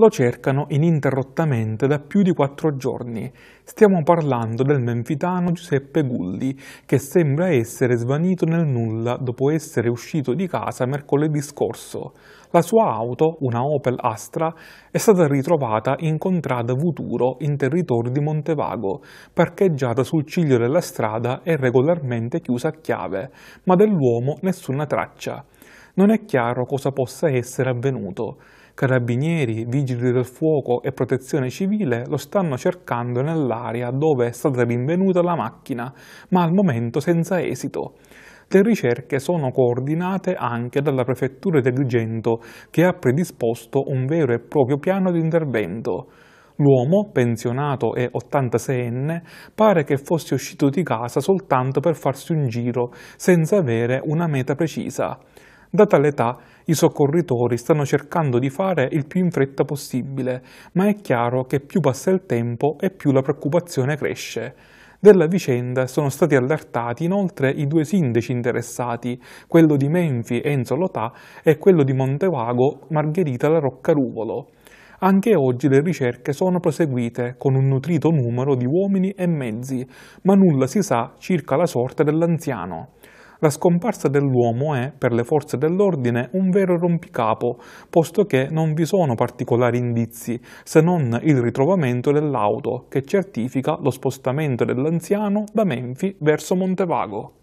lo cercano ininterrottamente da più di quattro giorni. Stiamo parlando del menfitano Giuseppe Gulli, che sembra essere svanito nel nulla dopo essere uscito di casa mercoledì scorso. La sua auto, una Opel Astra, è stata ritrovata in contrada Vuturo in territorio di Montevago, parcheggiata sul ciglio della strada e regolarmente chiusa a chiave, ma dell'uomo nessuna traccia non è chiaro cosa possa essere avvenuto. Carabinieri, vigili del fuoco e protezione civile lo stanno cercando nell'area dove è stata rinvenuta la macchina, ma al momento senza esito. Le ricerche sono coordinate anche dalla prefettura di Agrigento, che ha predisposto un vero e proprio piano di intervento. L'uomo, pensionato e 86enne, pare che fosse uscito di casa soltanto per farsi un giro, senza avere una meta precisa. Data l'età, i soccorritori stanno cercando di fare il più in fretta possibile, ma è chiaro che più passa il tempo e più la preoccupazione cresce. Della vicenda sono stati allertati inoltre i due sindaci interessati, quello di Menfi Enzo Lotà e quello di Montevago Margherita La Roccaruvolo. Anche oggi le ricerche sono proseguite con un nutrito numero di uomini e mezzi, ma nulla si sa circa la sorte dell'anziano. La scomparsa dell'uomo è, per le forze dell'ordine, un vero rompicapo, posto che non vi sono particolari indizi, se non il ritrovamento dell'auto, che certifica lo spostamento dell'anziano da Menfi verso Montevago.